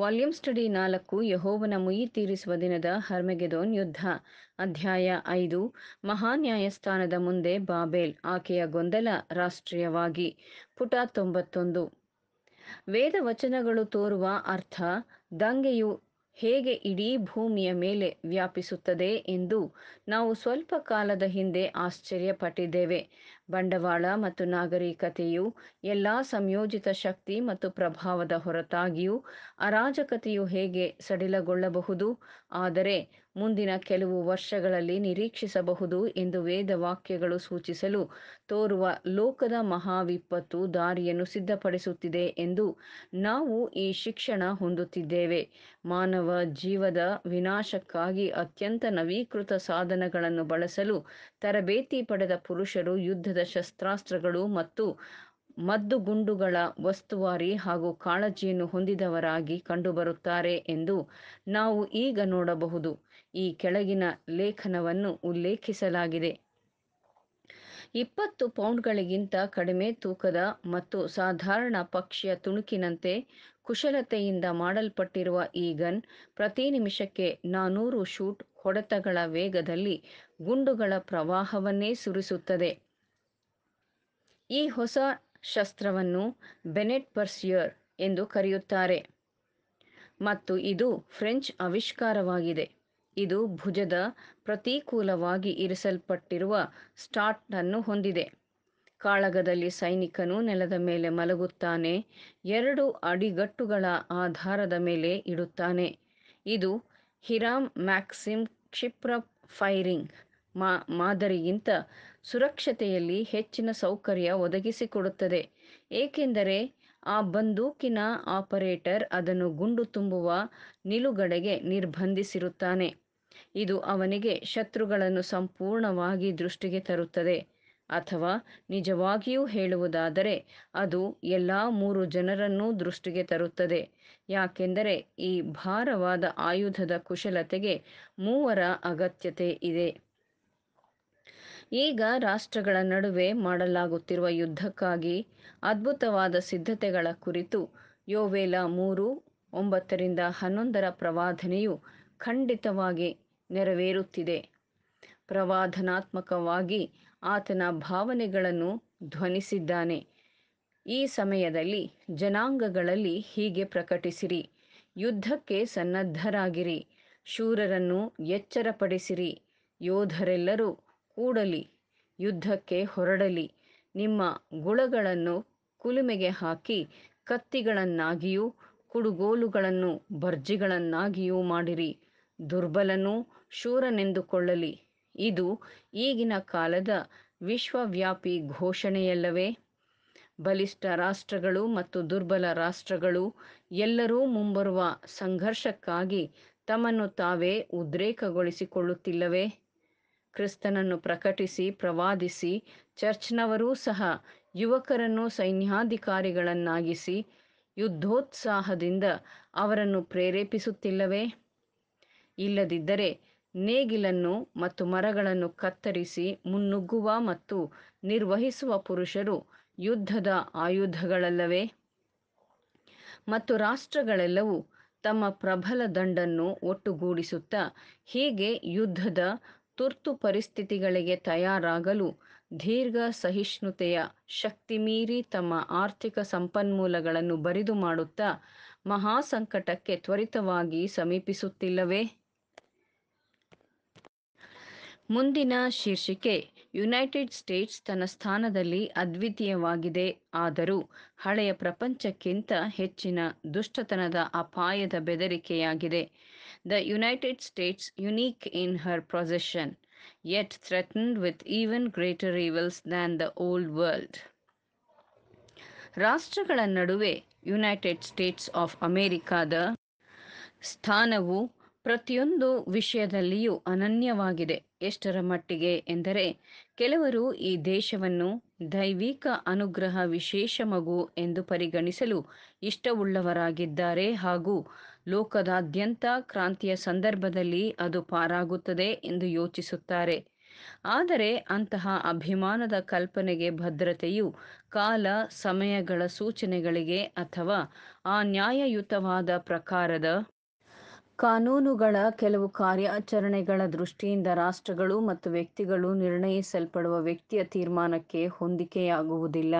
volume study ನಾಲ್ಕು ಯಹೋವನ ಮುಯಿ ತೀರಿಸುವ ದಿನದ ಹರ್ಮೆಗೆದೋನ್ ಯುದ್ಧ ಅಧ್ಯಾಯ ಐದು ಮಹಾನ್ಯಾಯಸ್ಥಾನದ ಮುಂದೆ ಬಾಬೇಲ್ ಆಕೆಯ ಗೊಂದಲ ರಾಷ್ಟ್ರೀಯವಾಗಿ ಪುಟ ತೊಂಬತ್ತೊಂದು ವೇದ ವಚನಗಳು ತೋರುವ ಅರ್ಥ ದಂಗೆಯು ಹೇಗೆ ಇಡೀ ಭೂಮಿಯ ಮೇಲೆ ವ್ಯಾಪಿಸುತ್ತದೆ ಎಂದು ನಾವು ಸ್ವಲ್ಪ ಕಾಲದ ಹಿಂದೆ ಆಶ್ಚರ್ಯಪಟ್ಟಿದ್ದೇವೆ ಬಂಡವಾಳ ಮತ್ತು ನಾಗರಿಕತೆಯು ಎಲ್ಲ ಸಂಯೋಜಿತ ಶಕ್ತಿ ಮತ್ತು ಪ್ರಭಾವದ ಹೊರತಾಗಿಯೂ ಅರಾಜಕತೆಯು ಹೇಗೆ ಸಡಿಲಗೊಳ್ಳಬಹುದು ಆದರೆ ಮುಂದಿನ ಕೆಲವು ವರ್ಷಗಳಲ್ಲಿ ನಿರೀಕ್ಷಿಸಬಹುದು ಎಂದು ವೇದ ವಾಕ್ಯಗಳು ಸೂಚಿಸಲು ತೋರುವ ಲೋಕದ ಮಹಾವಿಪತ್ತು ದಾರಿಯನ್ನು ಸಿದ್ಧಪಡಿಸುತ್ತಿದೆ ಎಂದು ನಾವು ಈ ಶಿಕ್ಷಣ ಹೊಂದುತ್ತಿದ್ದೇವೆ ಮಾನವ ಜೀವದ ವಿನಾಶಕ್ಕಾಗಿ ಅತ್ಯಂತ ನವೀಕೃತ ಸಾಧನಗಳನ್ನು ಬಳಸಲು ತರಬೇತಿ ಪಡೆದ ಪುರುಷರು ಯುದ್ಧದ ಶಸ್ತ್ರಾಸ್ತ್ರಗಳು ಮತ್ತು ಮದ್ದುಗುಂಡುಗಳ ವಸ್ತುವಾರಿ ಹಾಗೂ ಕಾಳಜಿಯನ್ನು ಹೊಂದಿದವರಾಗಿ ಕಂಡುಬರುತ್ತಾರೆ ಎಂದು ನಾವು ಈಗ ನೋಡಬಹುದು ಈ ಕೆಳಗಿನ ಲೇಖನವನ್ನು ಉಲ್ಲೇಖಿಸಲಾಗಿದೆ ಇಪ್ಪತ್ತು ಪೌಂಡ್ಗಳಿಗಿಂತ ಕಡಿಮೆ ತೂಕದ ಮತ್ತು ಸಾಧಾರಣ ಪಕ್ಷಿಯ ತುಣುಕಿನಂತೆ ಕುಶಲತೆಯಿಂದ ಮಾಡಲ್ಪಟ್ಟಿರುವ ಈ ಗನ್ ಪ್ರತಿ ನಿಮಿಷಕ್ಕೆ ನಾನೂರು ಶೂಟ್ ಹೊಡೆತಗಳ ವೇಗದಲ್ಲಿ ಗುಂಡುಗಳ ಪ್ರವಾಹವನ್ನೇ ಸುರಿಸುತ್ತದೆ ಈ ಹೊಸ ಶಸ್ತ್ರವನ್ನು ಬೆನೆಟ್ ಪರ್ಸಿಯರ್ ಎಂದು ಕರೆಯುತ್ತಾರೆ ಮತ್ತು ಇದು ಫ್ರೆಂಚ್ ಆವಿಷ್ಕಾರವಾಗಿದೆ ಇದು ಭುಜದ ಪ್ರತಿಕೂಲವಾಗಿ ಇರಿಸಲ್ಪಟ್ಟಿರುವ ಸ್ಟಾಟ್ ಅನ್ನು ಹೊಂದಿದೆ ಕಾಳಗದಲ್ಲಿ ಸೈನಿಕನು ನೆಲದ ಮೇಲೆ ಮಲಗುತ್ತಾನೆ ಎರಡು ಅಡಿಗಟ್ಟುಗಳ ಆಧಾರದ ಮೇಲೆ ಇಡುತ್ತಾನೆ ಇದು ಹಿರಾಮ್ ಮ್ಯಾಕ್ಸಿಮ್ ಕ್ಷಿಪ್ರ ಫೈರಿಂಗ್ ಮಾದರಿಗಿಂತ ಸುರಕ್ಷತೆಯಲ್ಲಿ ಹೆಚ್ಚಿನ ಸೌಕರ್ಯ ಒದಗಿಸಿಕೊಡುತ್ತದೆ ಏಕೆಂದರೆ ಆ ಬಂದೂಕಿನ ಆಪರೇಟರ್ ಅದನ್ನು ಗುಂಡು ತುಂಬುವ ನಿಲುಗಡೆಗೆ ನಿರ್ಬಂಧಿಸಿರುತ್ತಾನೆ ಇದು ಅವನಿಗೆ ಶತ್ರುಗಳನ್ನು ಸಂಪೂರ್ಣವಾಗಿ ದೃಷ್ಟಿಗೆ ತರುತ್ತದೆ ಅಥವಾ ನಿಜವಾಗಿಯೂ ಹೇಳುವುದಾದರೆ ಅದು ಎಲ್ಲ ಮೂರು ಜನರನ್ನೂ ದೃಷ್ಟಿಗೆ ತರುತ್ತದೆ ಯಾಕೆಂದರೆ ಈ ಭಾರವಾದ ಆಯುಧದ ಕುಶಲತೆಗೆ ಮೂವರ ಅಗತ್ಯತೆ ಇದೆ ಈಗ ರಾಷ್ಟ್ರಗಳ ನಡುವೆ ಮಾಡಲಾಗುತ್ತಿರುವ ಯುದ್ಧಕ್ಕಾಗಿ ಅದ್ಭುತವಾದ ಸಿದ್ಧತೆಗಳ ಕುರಿತು ಯೋವೇಲ ಮೂರು ಒಂಬತ್ತರಿಂದ ಹನ್ನೊಂದರ ಪ್ರವಾದನೆಯು ಖಂಡಿತವಾಗಿ ನೆರವೇರುತ್ತಿದೆ ಪ್ರವಾದನಾತ್ಮಕವಾಗಿ ಆತನ ಭಾವನೆಗಳನ್ನು ಧ್ವನಿಸಿದ್ದಾನೆ ಈ ಸಮಯದಲ್ಲಿ ಜನಾಂಗಗಳಲ್ಲಿ ಹೀಗೆ ಪ್ರಕಟಿಸಿರಿ ಯುದ್ಧಕ್ಕೆ ಸನ್ನದ್ಧರಾಗಿರಿ ಶೂರರನ್ನು ಎಚ್ಚರಪಡಿಸಿರಿ ಯೋಧರೆಲ್ಲರೂ ಕೂಡಲಿ ಯುದ್ಧಕ್ಕೆ ಹೊರಡಲಿ ನಿಮ್ಮ ಗುಳಗಳನ್ನು ಕುಲುಮೆಗೆ ಹಾಕಿ ಕತ್ತಿಗಳನ್ನಾಗಿಯೂ ಕುಡುಗೋಲುಗಳನ್ನು ಭರ್ಜಿಗಳನ್ನಾಗಿಯೂ ಮಾಡಿರಿ ದುರ್ಬಲನೂ ಶೂರನೆಂದುಕೊಳ್ಳಲಿ ಇದು ಈಗಿನ ಕಾಲದ ವಿಶ್ವವ್ಯಾಪಿ ಘೋಷಣೆಯಲ್ಲವೇ ಬಲಿಷ್ಠ ರಾಷ್ಟ್ರಗಳು ಮತ್ತು ದುರ್ಬಲ ರಾಷ್ಟ್ರಗಳು ಎಲ್ಲರೂ ಮುಂಬರುವ ಸಂಘರ್ಷಕ್ಕಾಗಿ ತಮ್ಮನ್ನು ತಾವೇ ಉದ್ರೇಕಗೊಳಿಸಿಕೊಳ್ಳುತ್ತಿಲ್ಲವೇ ಕ್ರಿಸ್ತನನ್ನು ಪ್ರಕಟಿಸಿ ಪ್ರವಾದಿಸಿ ಚರ್ಚ್ನವರೂ ಸಹ ಯುವಕರನ್ನು ಸೈನ್ಯಾಧಿಕಾರಿಗಳನ್ನಾಗಿಸಿ ಯುದ್ಧೋತ್ಸಾಹದಿಂದ ಅವರನ್ನು ಪ್ರೇರೇಪಿಸುತ್ತಿಲ್ಲವೇ ಇಲ್ಲದಿದ್ದರೆ ನೇಗಿಲನ್ನು ಮತ್ತು ಮರಗಳನ್ನು ಕತ್ತರಿಸಿ ಮುನ್ನುಗ್ಗುವ ಮತ್ತು ನಿರ್ವಹಿಸುವ ಪುರುಷರು ಯುದ್ಧದ ಆಯುಧಗಳಲ್ಲವೇ ಮತ್ತು ರಾಷ್ಟ್ರಗಳೆಲ್ಲವೂ ತಮ್ಮ ಪ್ರಬಲ ದಂಡನ್ನು ಒಟ್ಟುಗೂಡಿಸುತ್ತಾ ಹೀಗೆ ಯುದ್ಧದ ತುರ್ತು ಪರಿಸ್ಥಿತಿಗಳಿಗೆ ತಯಾರಾಗಲು ದೀರ್ಘ ಸಹಿಷ್ಣುತೆಯ ಶಕ್ತಿ ಮೀರಿ ತಮ್ಮ ಆರ್ಥಿಕ ಸಂಪನ್ಮೂಲಗಳನ್ನು ಬರಿದು ಮಾಡುತ್ತಾ ಮಹಾಸಂಕಟಕ್ಕೆ ತ್ವರಿತವಾಗಿ ಸಮೀಪಿಸುತ್ತಿಲ್ಲವೇ ಮುಂದಿನ ಶೀರ್ಷಿಕೆ ಯುನೈಟೆಡ್ ಸ್ಟೇಟ್ಸ್ ತನ್ನ ಸ್ಥಾನದಲ್ಲಿ ಅದ್ವಿತೀಯವಾಗಿದೆ ಆದರೂ ಹಳೆಯ ಪ್ರಪಂಚಕ್ಕಿಂತ ಹೆಚ್ಚಿನ ದುಷ್ಟತನದ ಅಪಾಯದ ಬೆದರಿಕೆಯಾಗಿದೆ the United States unique in her procession yet threatened with even greater evils than the old world ರಾಷ್ಟ್ರಗಳ ನಡುವೆ ಯುನೈಟೆಡ್ ಸ್ಟೇಟ್ಸ್ ಆಫ್ ಅಮೇರಿಕಾದ ಸ್ಥಾನವು ಪ್ರತಿಯೊಂದು ವಿಷಯದಲ್ಲಿಯೂ ಅನನ್ಯವಾಗಿದೆ ಎಷ್ಟರ ಮಟ್ಟಿಗೆ ಎಂದರೆ ಕೆಲವರು ಈ ದೇಶವನ್ನು ದೈವಿಕ ಅನುಗ್ರಹ ವಿಶೇಷ ಮಗು ಎಂದು ಪರಿಗಣಿಸಲು ಇಷ್ಟವುಳ್ಳವರಾಗಿದ್ದಾರೆ ಹಾಗೂ ಲೋಕದಾದ್ಯಂತ ಕ್ರಾಂತಿಯ ಸಂದರ್ಭದಲ್ಲಿ ಅದು ಪಾರಾಗುತ್ತದೆ ಎಂದು ಯೋಚಿಸುತ್ತಾರೆ ಆದರೆ ಅಂತಹ ಅಭಿಮಾನದ ಕಲ್ಪನೆಗೆ ಭದ್ರತೆಯು ಕಾಲ ಸಮಯಗಳ ಸೂಚನೆಗಳಿಗೆ ಅಥವಾ ಆ ನ್ಯಾಯಯುತವಾದ ಪ್ರಕಾರದ ಕಾನೂನುಗಳ ಕೆಲವು ಕಾರ್ಯಾಚರಣೆಗಳ ದೃಷ್ಟಿಯಿಂದ ರಾಷ್ಟ್ರಗಳು ಮತ್ತು ವ್ಯಕ್ತಿಗಳು ನಿರ್ಣಯಿಸಲ್ಪಡುವ ವ್ಯಕ್ತಿಯ ತೀರ್ಮಾನಕ್ಕೆ ಹೊಂದಿಕೆಯಾಗುವುದಿಲ್ಲ